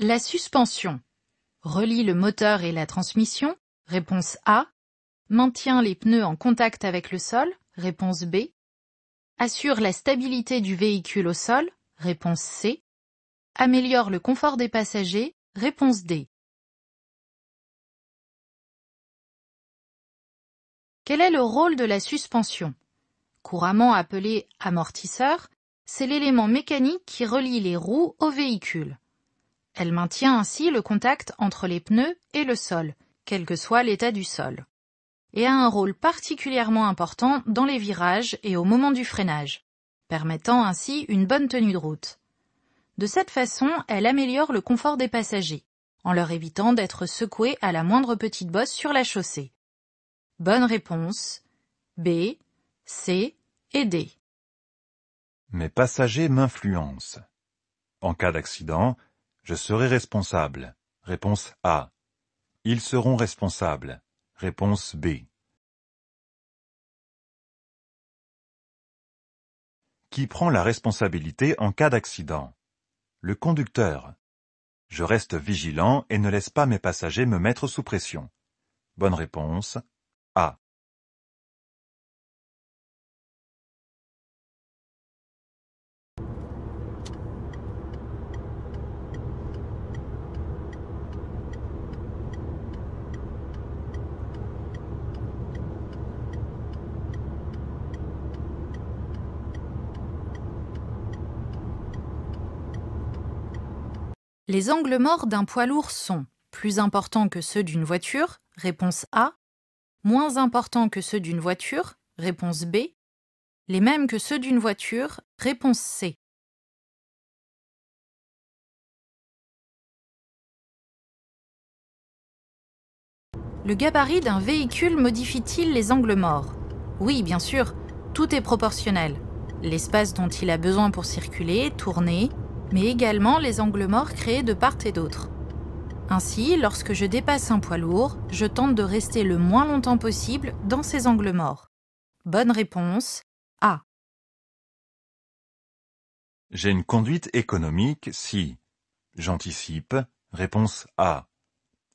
La suspension relie le moteur et la transmission, réponse A, maintient les pneus en contact avec le sol, réponse B, assure la stabilité du véhicule au sol, réponse C, améliore le confort des passagers, réponse D. Quel est le rôle de la suspension Couramment appelée amortisseur, c'est l'élément mécanique qui relie les roues au véhicule. Elle maintient ainsi le contact entre les pneus et le sol, quel que soit l'état du sol, et a un rôle particulièrement important dans les virages et au moment du freinage, permettant ainsi une bonne tenue de route. De cette façon, elle améliore le confort des passagers, en leur évitant d'être secoués à la moindre petite bosse sur la chaussée. Bonne réponse B, C et D. Mes passagers m'influencent. En cas d'accident, je serai responsable. Réponse A. Ils seront responsables. Réponse B. Qui prend la responsabilité en cas d'accident Le conducteur. Je reste vigilant et ne laisse pas mes passagers me mettre sous pression. Bonne réponse Les angles morts d'un poids lourd sont plus importants que ceux d'une voiture, réponse A, moins importants que ceux d'une voiture, réponse B, les mêmes que ceux d'une voiture, réponse C. Le gabarit d'un véhicule modifie-t-il les angles morts Oui, bien sûr, tout est proportionnel. L'espace dont il a besoin pour circuler, tourner, mais également les angles morts créés de part et d'autre. Ainsi, lorsque je dépasse un poids lourd, je tente de rester le moins longtemps possible dans ces angles morts. Bonne réponse A. J'ai une conduite économique si j'anticipe, réponse A.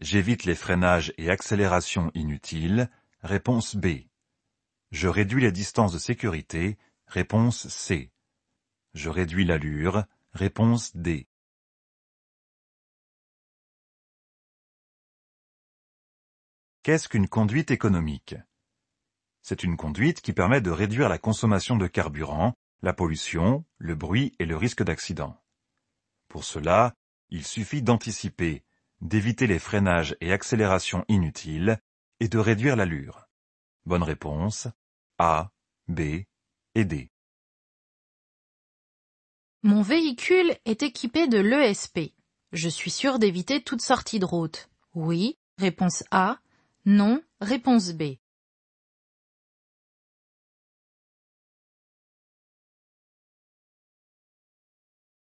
J'évite les freinages et accélérations inutiles, réponse B. Je réduis les distances de sécurité, réponse C. Je réduis l'allure, Réponse D. Qu'est-ce qu'une conduite économique C'est une conduite qui permet de réduire la consommation de carburant, la pollution, le bruit et le risque d'accident. Pour cela, il suffit d'anticiper, d'éviter les freinages et accélérations inutiles et de réduire l'allure. Bonne réponse A, B et D. Mon véhicule est équipé de l'ESP. Je suis sûr d'éviter toute sortie de route. Oui, réponse A. Non, réponse B.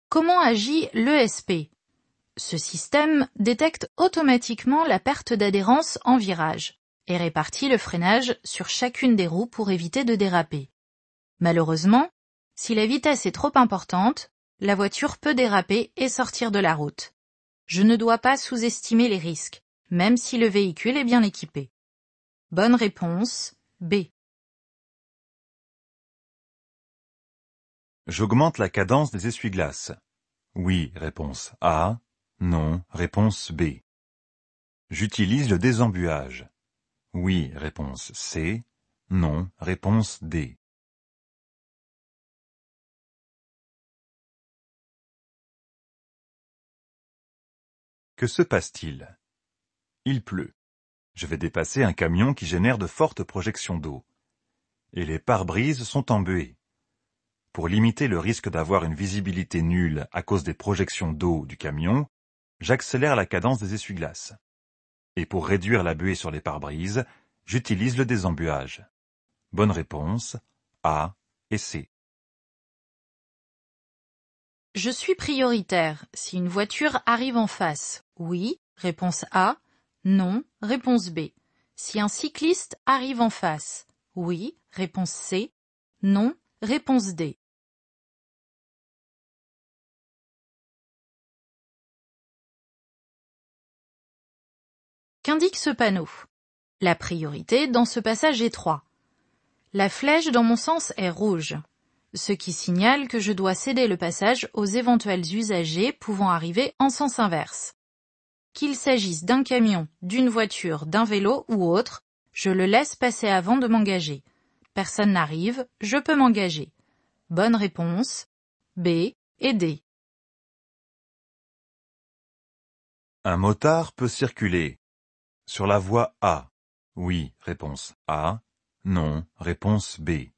Comment agit l'ESP Ce système détecte automatiquement la perte d'adhérence en virage et répartit le freinage sur chacune des roues pour éviter de déraper. Malheureusement, si la vitesse est trop importante, la voiture peut déraper et sortir de la route. Je ne dois pas sous-estimer les risques, même si le véhicule est bien équipé. Bonne réponse B. J'augmente la cadence des essuie-glaces. Oui, réponse A. Non, réponse B. J'utilise le désembuage. Oui, réponse C. Non, réponse D. Que se passe-t-il Il pleut. Je vais dépasser un camion qui génère de fortes projections d'eau. Et les pare-brises sont embuées. Pour limiter le risque d'avoir une visibilité nulle à cause des projections d'eau du camion, j'accélère la cadence des essuie-glaces. Et pour réduire la buée sur les pare-brises, j'utilise le désembuage. Bonne réponse A et C. Je suis prioritaire. Si une voiture arrive en face, oui, réponse A. Non, réponse B. Si un cycliste arrive en face, oui, réponse C. Non, réponse D. Qu'indique ce panneau La priorité dans ce passage étroit. La flèche dans mon sens est rouge ce qui signale que je dois céder le passage aux éventuels usagers pouvant arriver en sens inverse. Qu'il s'agisse d'un camion, d'une voiture, d'un vélo ou autre, je le laisse passer avant de m'engager. Personne n'arrive, je peux m'engager. Bonne réponse. B et D. Un motard peut circuler. Sur la voie A. Oui, réponse A. Non, réponse B.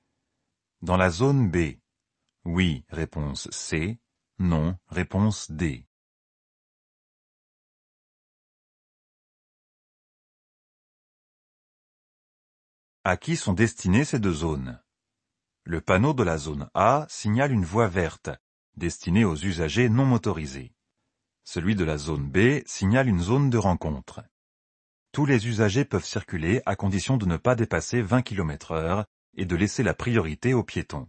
Dans la zone B. Oui, réponse C. Non, réponse D. À qui sont destinées ces deux zones Le panneau de la zone A signale une voie verte, destinée aux usagers non motorisés. Celui de la zone B signale une zone de rencontre. Tous les usagers peuvent circuler à condition de ne pas dépasser 20 km h et de laisser la priorité aux piétons.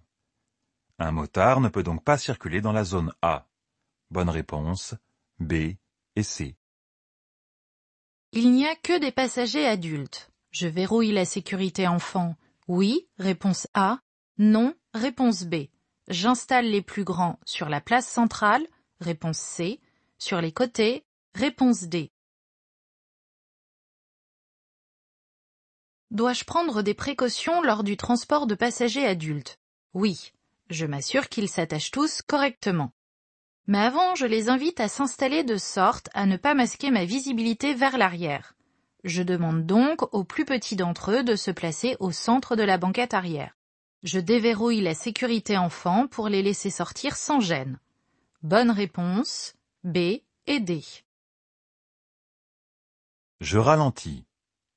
Un motard ne peut donc pas circuler dans la zone A. Bonne réponse B et C. Il n'y a que des passagers adultes. Je verrouille la sécurité enfant. Oui, réponse A. Non, réponse B. J'installe les plus grands sur la place centrale, réponse C, sur les côtés, réponse D. Dois-je prendre des précautions lors du transport de passagers adultes Oui, je m'assure qu'ils s'attachent tous correctement. Mais avant, je les invite à s'installer de sorte à ne pas masquer ma visibilité vers l'arrière. Je demande donc aux plus petits d'entre eux de se placer au centre de la banquette arrière. Je déverrouille la sécurité enfant pour les laisser sortir sans gêne. Bonne réponse B et D. Je ralentis.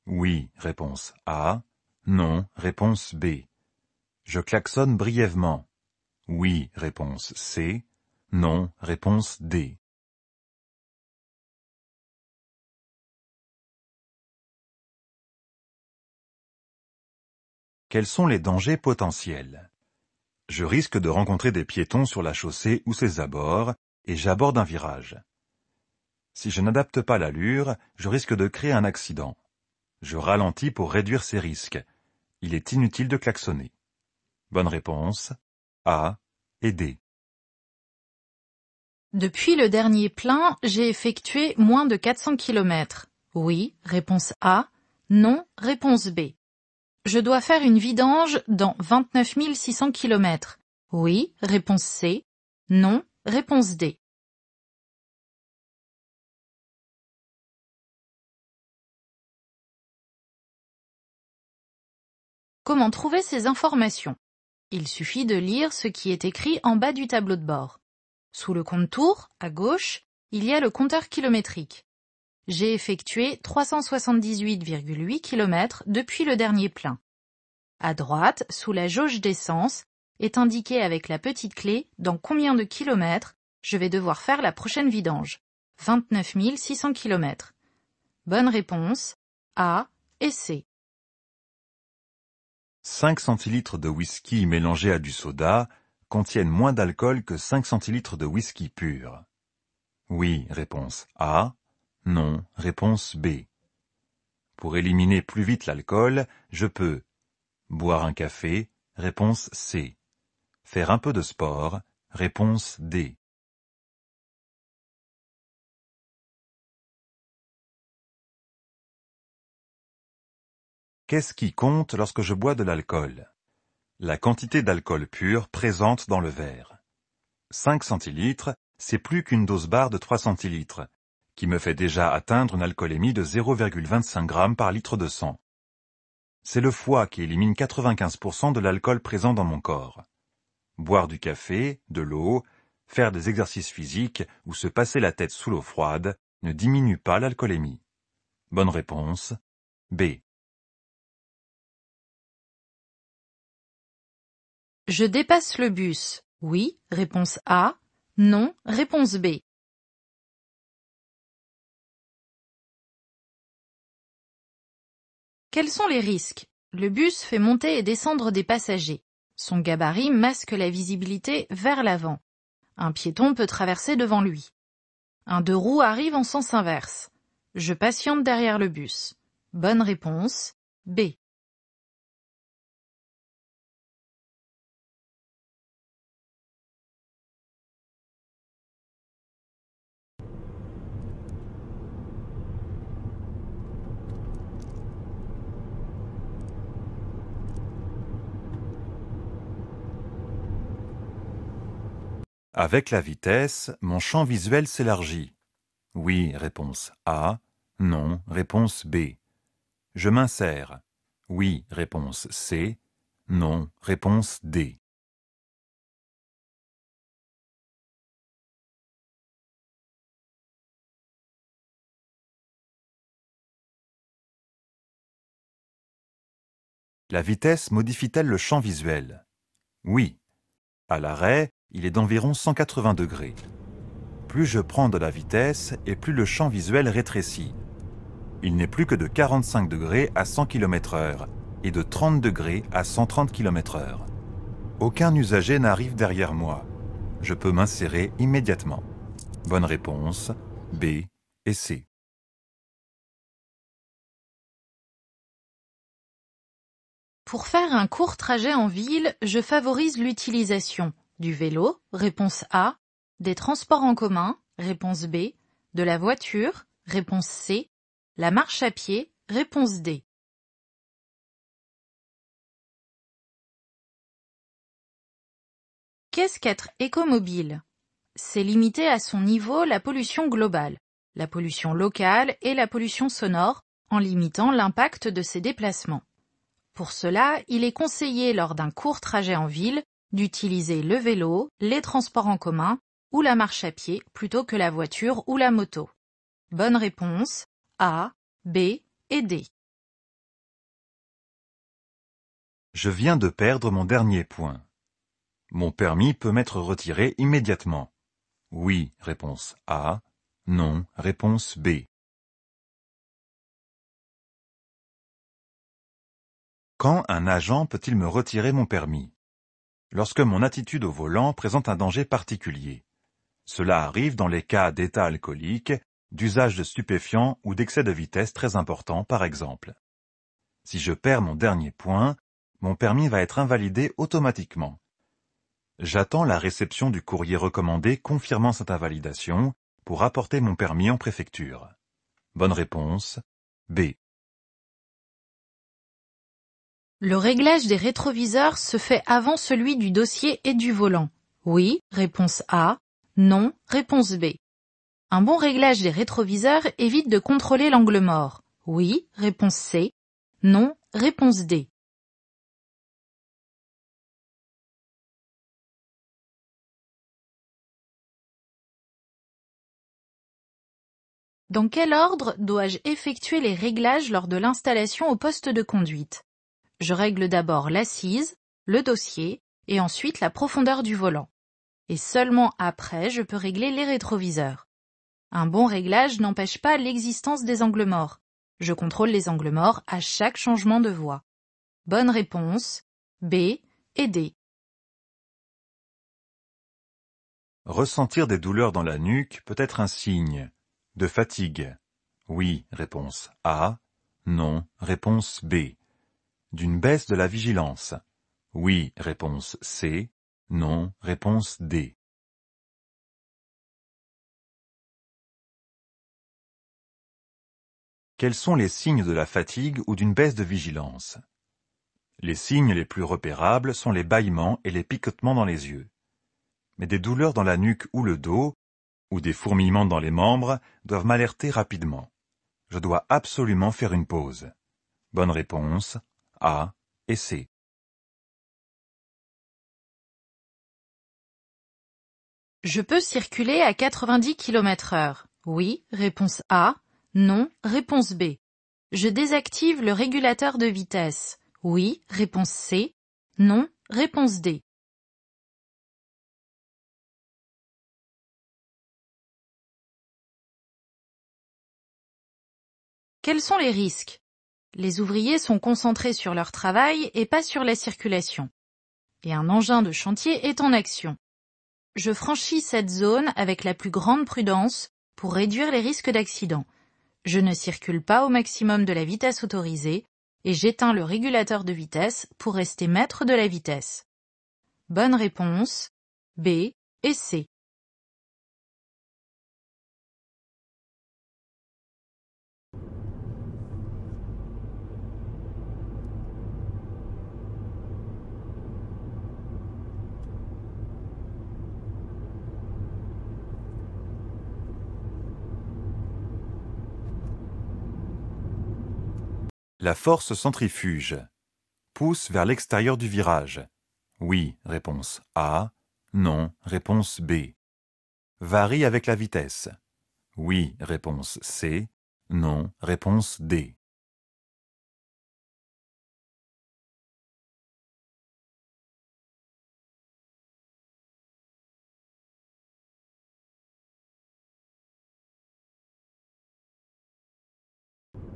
Oui, réponse A. Non, réponse B. Je klaxonne brièvement. Oui, réponse C. Non, réponse D. Quels sont les dangers potentiels Je risque de rencontrer des piétons sur la chaussée ou ses abords, et j'aborde un virage. Si je n'adapte pas l'allure, je risque de créer un accident. Je ralentis pour réduire ces risques. Il est inutile de klaxonner. Bonne réponse A et D. Depuis le dernier plein, j'ai effectué moins de 400 km. Oui, réponse A. Non, réponse B. Je dois faire une vidange dans 29 600 km. Oui, réponse C. Non, réponse D. Comment trouver ces informations Il suffit de lire ce qui est écrit en bas du tableau de bord. Sous le compte à gauche, il y a le compteur kilométrique. J'ai effectué 378,8 km depuis le dernier plein. À droite, sous la jauge d'essence, est indiqué avec la petite clé dans combien de kilomètres je vais devoir faire la prochaine vidange. 29 600 km. Bonne réponse A et C. 5 centilitres de whisky mélangé à du soda contiennent moins d'alcool que 5 centilitres de whisky pur. Oui, réponse A. Non, réponse B. Pour éliminer plus vite l'alcool, je peux boire un café, réponse C. Faire un peu de sport, réponse D. Qu'est-ce qui compte lorsque je bois de l'alcool La quantité d'alcool pur présente dans le verre. 5 centilitres, c'est plus qu'une dose barre de 3 centilitres, qui me fait déjà atteindre une alcoolémie de 0,25 g par litre de sang. C'est le foie qui élimine 95% de l'alcool présent dans mon corps. Boire du café, de l'eau, faire des exercices physiques ou se passer la tête sous l'eau froide ne diminue pas l'alcoolémie. Bonne réponse. B. Je dépasse le bus. Oui, réponse A. Non, réponse B. Quels sont les risques Le bus fait monter et descendre des passagers. Son gabarit masque la visibilité vers l'avant. Un piéton peut traverser devant lui. Un deux roues arrive en sens inverse. Je patiente derrière le bus. Bonne réponse. B. Avec la vitesse, mon champ visuel s'élargit. Oui, réponse A. Non, réponse B. Je m'insère. Oui, réponse C. Non, réponse D. La vitesse modifie-t-elle le champ visuel Oui. À l'arrêt, il est d'environ 180 degrés. Plus je prends de la vitesse et plus le champ visuel rétrécit. Il n'est plus que de 45 degrés à 100 km/h et de 30 degrés à 130 km/h. Aucun usager n'arrive derrière moi. Je peux m'insérer immédiatement. Bonne réponse B et C. Pour faire un court trajet en ville, je favorise l'utilisation du vélo Réponse A. Des transports en commun Réponse B. De la voiture Réponse C. La marche à pied Réponse D. Qu'est-ce qu'être écomobile C'est limiter à son niveau la pollution globale, la pollution locale et la pollution sonore, en limitant l'impact de ses déplacements. Pour cela, il est conseillé lors d'un court trajet en ville d'utiliser le vélo, les transports en commun ou la marche à pied plutôt que la voiture ou la moto Bonne réponse A, B et D. Je viens de perdre mon dernier point. Mon permis peut m'être retiré immédiatement. Oui, réponse A. Non, réponse B. Quand un agent peut-il me retirer mon permis lorsque mon attitude au volant présente un danger particulier. Cela arrive dans les cas d'état alcoolique, d'usage de stupéfiants ou d'excès de vitesse très important par exemple. Si je perds mon dernier point, mon permis va être invalidé automatiquement. J'attends la réception du courrier recommandé confirmant cette invalidation pour apporter mon permis en préfecture. Bonne réponse. B. Le réglage des rétroviseurs se fait avant celui du dossier et du volant. Oui, réponse A. Non, réponse B. Un bon réglage des rétroviseurs évite de contrôler l'angle mort. Oui, réponse C. Non, réponse D. Dans quel ordre dois-je effectuer les réglages lors de l'installation au poste de conduite je règle d'abord l'assise, le dossier, et ensuite la profondeur du volant. Et seulement après, je peux régler les rétroviseurs. Un bon réglage n'empêche pas l'existence des angles morts. Je contrôle les angles morts à chaque changement de voie. Bonne réponse B et D. Ressentir des douleurs dans la nuque peut être un signe de fatigue. Oui, réponse A. Non, réponse B d'une baisse de la vigilance Oui, réponse C. Non, réponse D. Quels sont les signes de la fatigue ou d'une baisse de vigilance Les signes les plus repérables sont les bâillements et les picotements dans les yeux. Mais des douleurs dans la nuque ou le dos, ou des fourmillements dans les membres, doivent m'alerter rapidement. Je dois absolument faire une pause. Bonne réponse, a et C. Je peux circuler à 90 km heure. Oui, réponse A. Non, réponse B. Je désactive le régulateur de vitesse. Oui, réponse C. Non, réponse D. Quels sont les risques les ouvriers sont concentrés sur leur travail et pas sur la circulation. Et un engin de chantier est en action. Je franchis cette zone avec la plus grande prudence pour réduire les risques d'accident. Je ne circule pas au maximum de la vitesse autorisée et j'éteins le régulateur de vitesse pour rester maître de la vitesse. Bonne réponse B et C. La force centrifuge. Pousse vers l'extérieur du virage. Oui, réponse A. Non, réponse B. Varie avec la vitesse. Oui, réponse C. Non, réponse D.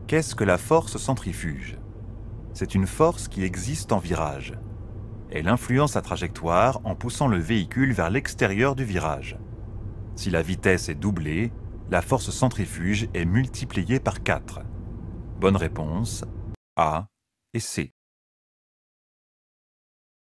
Qu'est-ce que la force centrifuge C'est une force qui existe en virage. Elle influence la trajectoire en poussant le véhicule vers l'extérieur du virage. Si la vitesse est doublée, la force centrifuge est multipliée par 4. Bonne réponse A et C.